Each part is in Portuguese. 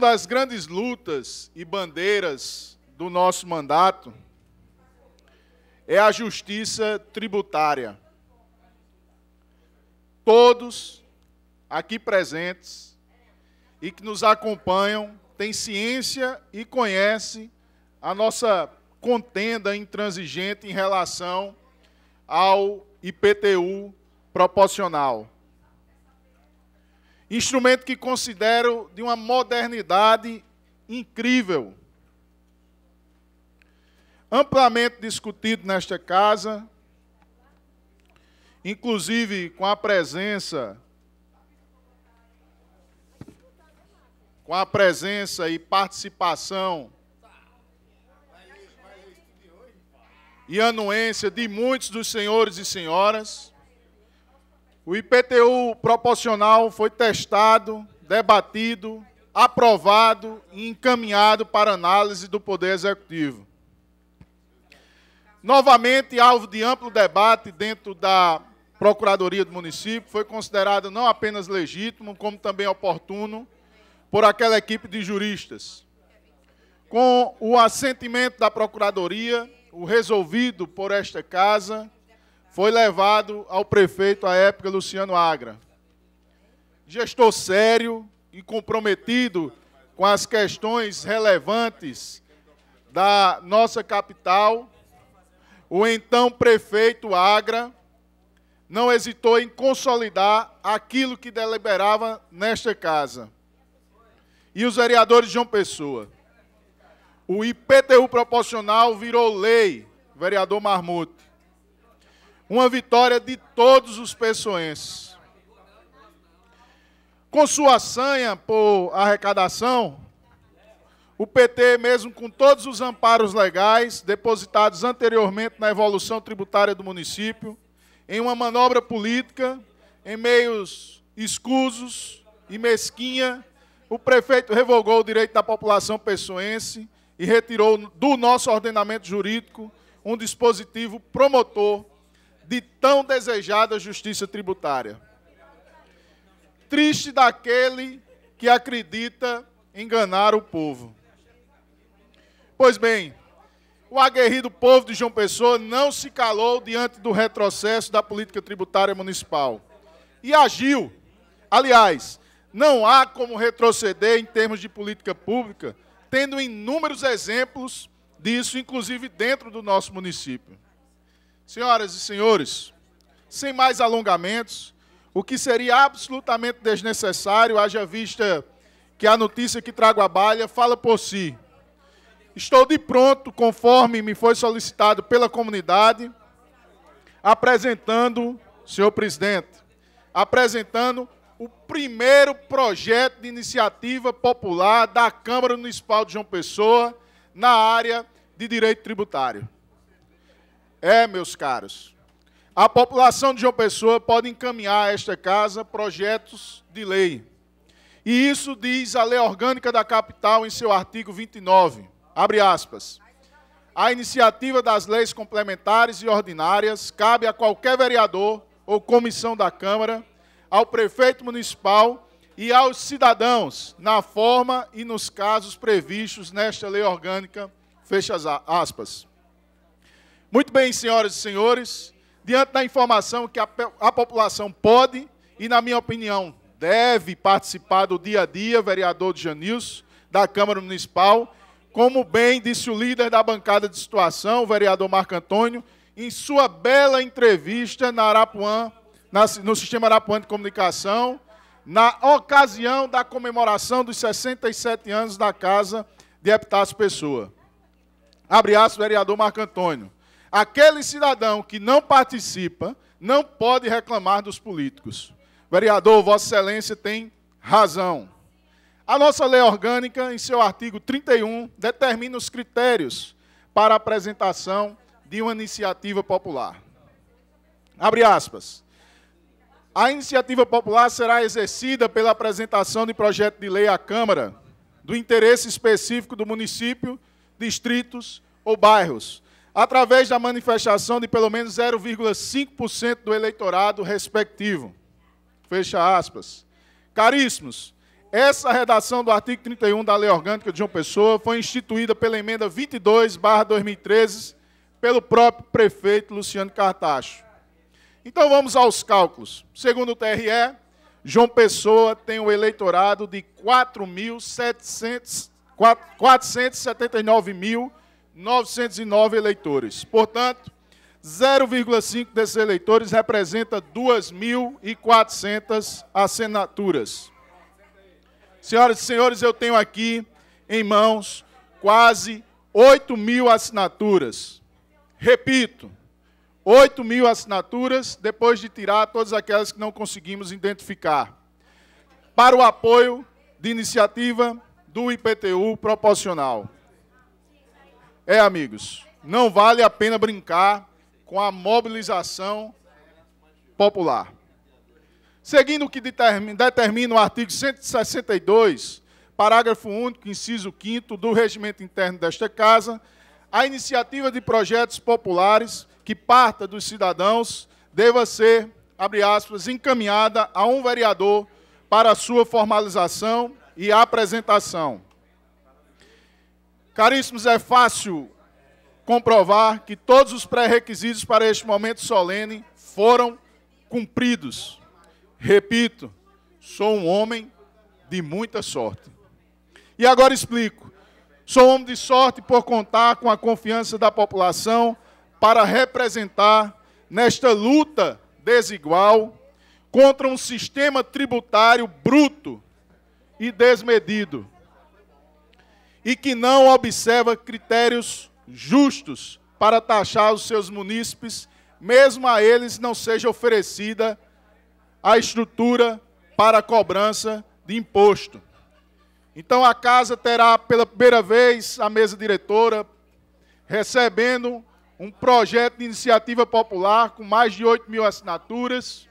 das grandes lutas e bandeiras do nosso mandato é a justiça tributária. Todos aqui presentes e que nos acompanham têm ciência e conhecem a nossa contenda intransigente em relação ao IPTU proporcional. Instrumento que considero de uma modernidade incrível. Amplamente discutido nesta casa, inclusive com a presença com a presença e participação e anuência de muitos dos senhores e senhoras. O IPTU proporcional foi testado, debatido, aprovado e encaminhado para análise do Poder Executivo. Novamente, alvo de amplo debate dentro da Procuradoria do município, foi considerado não apenas legítimo, como também oportuno por aquela equipe de juristas. Com o assentimento da Procuradoria, o resolvido por esta Casa foi levado ao prefeito à época, Luciano Agra. Gestor sério e comprometido com as questões relevantes da nossa capital, o então prefeito Agra não hesitou em consolidar aquilo que deliberava nesta casa. E os vereadores João Pessoa. O IPTU proporcional virou lei, vereador Marmute. Uma vitória de todos os pessoenses. Com sua sanha por arrecadação, o PT, mesmo com todos os amparos legais depositados anteriormente na evolução tributária do município, em uma manobra política, em meios escusos e mesquinha, o prefeito revogou o direito da população pessoense e retirou do nosso ordenamento jurídico um dispositivo promotor de tão desejada justiça tributária. Triste daquele que acredita enganar o povo. Pois bem, o aguerrido povo de João Pessoa não se calou diante do retrocesso da política tributária municipal e agiu. Aliás, não há como retroceder em termos de política pública, tendo inúmeros exemplos disso, inclusive dentro do nosso município. Senhoras e senhores, sem mais alongamentos, o que seria absolutamente desnecessário, haja vista que a notícia que trago à balha fala por si. Estou de pronto, conforme me foi solicitado pela comunidade, apresentando, senhor presidente, apresentando o primeiro projeto de iniciativa popular da Câmara Municipal de João Pessoa na área de direito tributário. É, meus caros. A população de João Pessoa pode encaminhar a esta casa projetos de lei. E isso diz a Lei Orgânica da Capital em seu artigo 29. Abre aspas. A iniciativa das leis complementares e ordinárias cabe a qualquer vereador ou comissão da Câmara, ao prefeito municipal e aos cidadãos, na forma e nos casos previstos nesta lei orgânica. Fecha aspas. Muito bem, senhoras e senhores, diante da informação que a, a população pode e, na minha opinião, deve participar do dia a dia, vereador Janilson, da Câmara Municipal, como bem disse o líder da bancada de situação, o vereador Marco Antônio, em sua bela entrevista na Arapuã, na, no Sistema Arapuã de Comunicação, na ocasião da comemoração dos 67 anos da Casa de Epitácio Pessoa. Abre aço, vereador Marco Antônio. Aquele cidadão que não participa não pode reclamar dos políticos. Vereador, Vossa Excelência tem razão. A nossa lei orgânica, em seu artigo 31, determina os critérios para a apresentação de uma iniciativa popular. Abre aspas. A iniciativa popular será exercida pela apresentação de projeto de lei à Câmara do interesse específico do município, distritos ou bairros, através da manifestação de pelo menos 0,5% do eleitorado respectivo. Fecha aspas. Caríssimos, essa redação do artigo 31 da Lei Orgânica de João Pessoa foi instituída pela emenda 22, 2013, pelo próprio prefeito Luciano Cartacho. Então vamos aos cálculos. Segundo o TRE, João Pessoa tem um eleitorado de 4.479.000 909 eleitores. Portanto, 0,5 desses eleitores representa 2.400 assinaturas. Senhoras e senhores, eu tenho aqui em mãos quase 8 mil assinaturas. Repito, 8 mil assinaturas, depois de tirar todas aquelas que não conseguimos identificar, para o apoio de iniciativa do IPTU proporcional. É, amigos, não vale a pena brincar com a mobilização popular. Seguindo o que determina o artigo 162, parágrafo único, inciso 5 do regimento interno desta Casa, a iniciativa de projetos populares que parta dos cidadãos deva ser, abre aspas, encaminhada a um vereador para sua formalização e apresentação. Caríssimos, é fácil comprovar que todos os pré-requisitos para este momento solene foram cumpridos. Repito, sou um homem de muita sorte. E agora explico. Sou um homem de sorte por contar com a confiança da população para representar nesta luta desigual contra um sistema tributário bruto e desmedido e que não observa critérios justos para taxar os seus munícipes, mesmo a eles não seja oferecida a estrutura para a cobrança de imposto. Então a casa terá pela primeira vez a mesa diretora recebendo um projeto de iniciativa popular com mais de 8 mil assinaturas.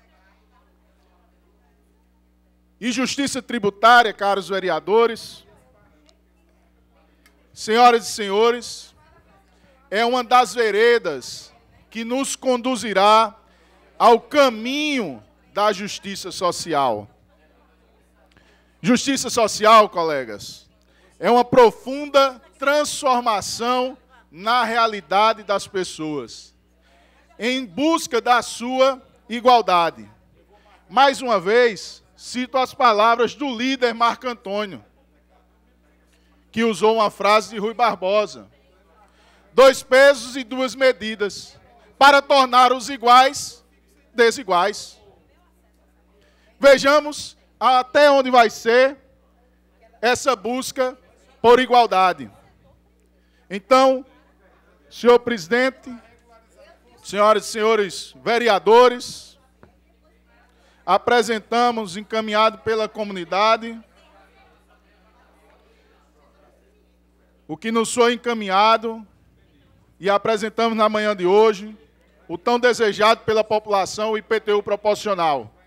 E justiça tributária, caros vereadores, Senhoras e senhores, é uma das veredas que nos conduzirá ao caminho da justiça social. Justiça social, colegas, é uma profunda transformação na realidade das pessoas, em busca da sua igualdade. Mais uma vez, cito as palavras do líder Marco Antônio que usou uma frase de Rui Barbosa. Dois pesos e duas medidas, para tornar os iguais desiguais. Vejamos até onde vai ser essa busca por igualdade. Então, senhor presidente, senhoras e senhores vereadores, apresentamos, encaminhado pela comunidade, o que nos foi encaminhado e apresentamos na manhã de hoje, o tão desejado pela população IPTU proporcional.